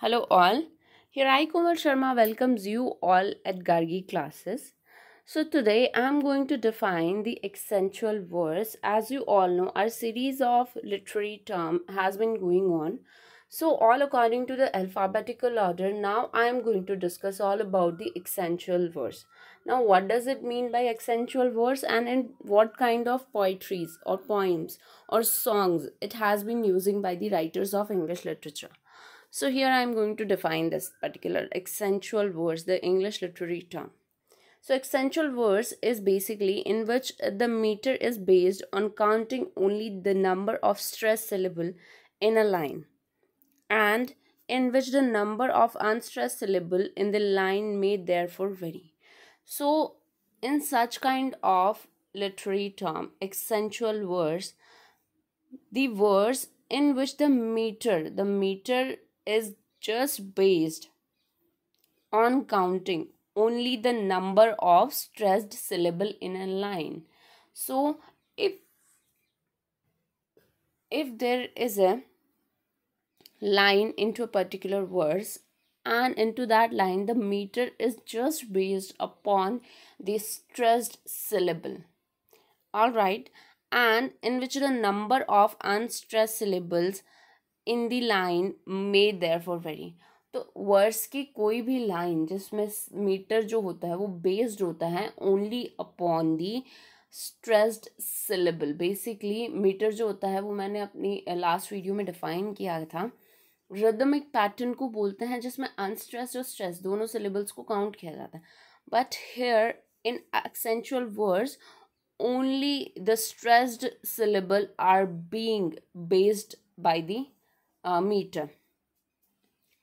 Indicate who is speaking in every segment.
Speaker 1: Hello all, here I Kumar Sharma welcomes you all at Gargi classes. So today I am going to define the accentual verse. As you all know, our series of literary term has been going on. So all according to the alphabetical order, now I am going to discuss all about the accentual verse. Now what does it mean by accentual verse and in what kind of poetries or poems or songs it has been using by the writers of English literature. So here I am going to define this particular accentual verse, the English literary term. So accentual verse is basically in which the meter is based on counting only the number of stressed syllable in a line and in which the number of unstressed syllable in the line may therefore vary. So in such kind of literary term, accentual verse, the verse in which the meter, the meter is just based on counting only the number of stressed syllable in a line so if if there is a line into a particular verse and into that line the meter is just based upon the stressed syllable all right and in which the number of unstressed syllables in the line may therefore vary तो words की कोई भी line जिसमें metre जो होता है वो based होता है only upon the stressed syllable basically meter जो होता है वो मैंने अपनी लास्ट वीडियो में डिफाइन किया था रिदम एक पैटर्न को बोलते हैं जिसमें अनस्ट्रेस और स्ट्रेस दोनों सिलेबल्स को काउंट किया जाता है but here in accentual words only the stressed syllable are being based by the uh, meter.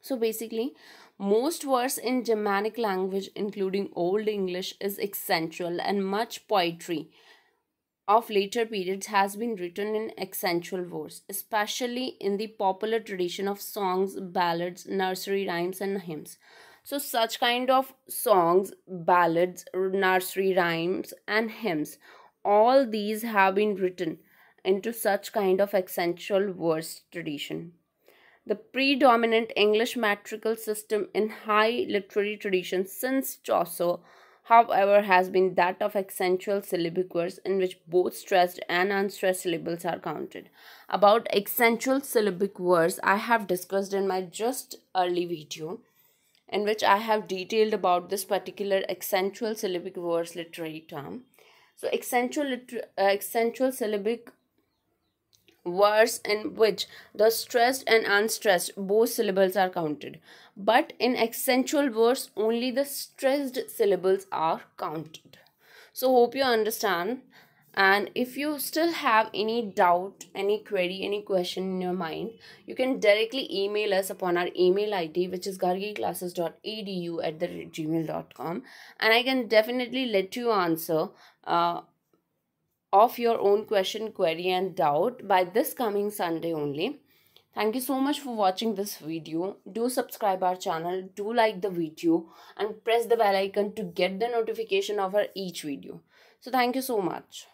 Speaker 1: So basically, most verse in Germanic language, including Old English, is accentual and much poetry of later periods has been written in accentual verse, especially in the popular tradition of songs, ballads, nursery rhymes, and hymns. So, such kind of songs, ballads, nursery rhymes, and hymns, all these have been written into such kind of accentual verse tradition the predominant English metrical system in high literary tradition since Chaucer, however, has been that of accentual syllabic in which both stressed and unstressed syllables are counted. About accentual syllabic verse, I have discussed in my just early video in which I have detailed about this particular accentual syllabic verse literary term. So accentual, liter- uh, accentual syllabic words in which the stressed and unstressed both syllables are counted. But in accentual words, only the stressed syllables are counted. So hope you understand. And if you still have any doubt, any query, any question in your mind, you can directly email us upon our email ID, which is gargiclasses.edu at the gmail.com. And I can definitely let you answer uh, of your own question, query and doubt by this coming Sunday only. Thank you so much for watching this video. Do subscribe our channel, do like the video and press the bell icon to get the notification of our each video. So thank you so much.